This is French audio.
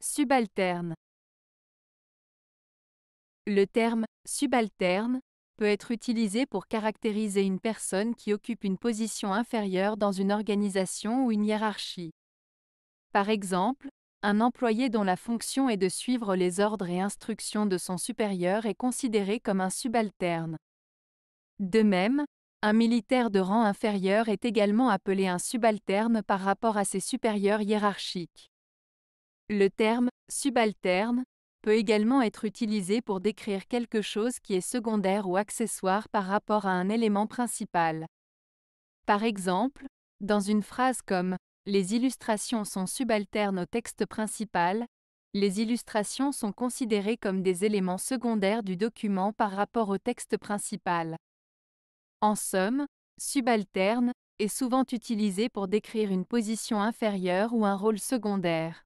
Subalterne. Le terme subalterne peut être utilisé pour caractériser une personne qui occupe une position inférieure dans une organisation ou une hiérarchie. Par exemple, un employé dont la fonction est de suivre les ordres et instructions de son supérieur est considéré comme un subalterne. De même, un militaire de rang inférieur est également appelé un subalterne par rapport à ses supérieurs hiérarchiques. Le terme subalterne peut également être utilisé pour décrire quelque chose qui est secondaire ou accessoire par rapport à un élément principal. Par exemple, dans une phrase comme Les illustrations sont subalternes au texte principal, les illustrations sont considérées comme des éléments secondaires du document par rapport au texte principal. En somme, subalterne est souvent utilisé pour décrire une position inférieure ou un rôle secondaire.